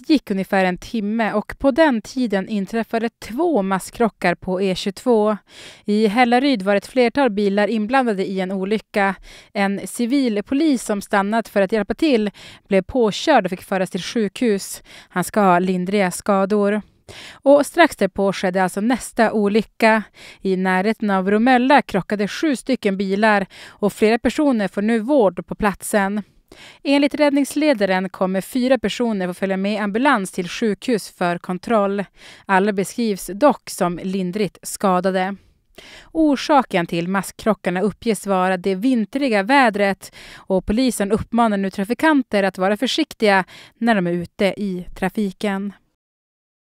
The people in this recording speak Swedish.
Det gick ungefär en timme och på den tiden inträffade två masskrockar på E22. I Hällaryd var ett flertal bilar inblandade i en olycka. En civil polis som stannat för att hjälpa till blev påkörd och fick föras till sjukhus. Han ska ha lindriga skador. Och strax därpå skedde alltså nästa olycka. I närheten av Bromölla krockade sju stycken bilar och flera personer får nu vård på platsen. Enligt räddningsledaren kommer fyra personer få följa med ambulans till sjukhus för kontroll. Alla beskrivs dock som lindrigt skadade. Orsaken till masskrockarna uppges vara det vintriga vädret och polisen uppmanar nu trafikanter att vara försiktiga när de är ute i trafiken.